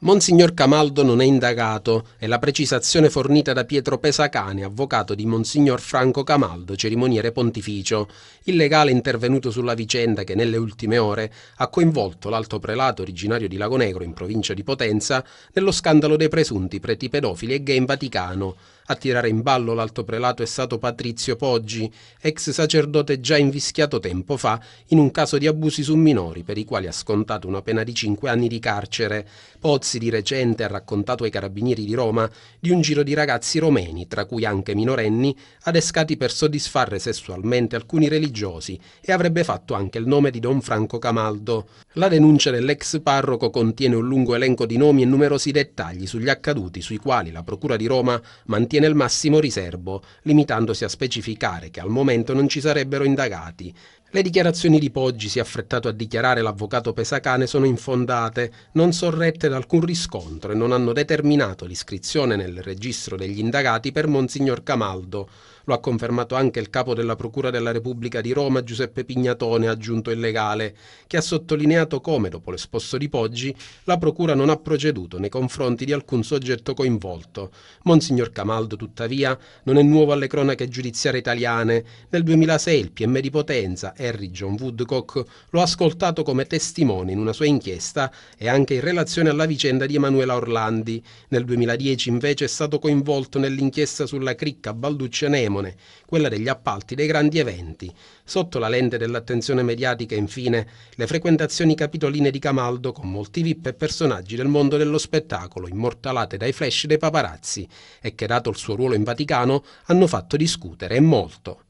Monsignor Camaldo non è indagato, è la precisazione fornita da Pietro Pesacane, avvocato di Monsignor Franco Camaldo, cerimoniere pontificio, il legale intervenuto sulla vicenda che nelle ultime ore ha coinvolto l'alto prelato originario di Lagonegro in provincia di Potenza nello scandalo dei presunti preti pedofili e gay in Vaticano. A tirare in ballo l'alto prelato è stato Patrizio Poggi, ex sacerdote già invischiato tempo fa in un caso di abusi su minori per i quali ha scontato una pena di 5 anni di carcere. Pozzi Fantozzi di recente ha raccontato ai carabinieri di Roma di un giro di ragazzi romeni, tra cui anche minorenni, adescati per soddisfare sessualmente alcuni religiosi e avrebbe fatto anche il nome di Don Franco Camaldo. La denuncia dell'ex parroco contiene un lungo elenco di nomi e numerosi dettagli sugli accaduti sui quali la Procura di Roma mantiene il massimo riservo, limitandosi a specificare che al momento non ci sarebbero indagati. Le dichiarazioni di Poggi, si è affrettato a dichiarare l'avvocato Pesacane, sono infondate, non sorrette da alcun riscontro e non hanno determinato l'iscrizione nel registro degli indagati per Monsignor Camaldo. Lo ha confermato anche il capo della Procura della Repubblica di Roma, Giuseppe Pignatone, aggiunto il legale, che ha sottolineato come, dopo l'esposto di Poggi, la Procura non ha proceduto nei confronti di alcun soggetto coinvolto. Monsignor Camaldo, tuttavia, non è nuovo alle cronache giudiziarie italiane. Nel 2006 il PM di Potenza e Harry John Woodcock lo ha ascoltato come testimone in una sua inchiesta e anche in relazione alla vicenda di Emanuela Orlandi. Nel 2010 invece è stato coinvolto nell'inchiesta sulla cricca Balduccia Nemone, quella degli appalti dei grandi eventi. Sotto la lente dell'attenzione mediatica, infine, le frequentazioni capitoline di Camaldo con molti VIP e personaggi del mondo dello spettacolo, immortalate dai flash dei paparazzi, e che, dato il suo ruolo in Vaticano, hanno fatto discutere e molto.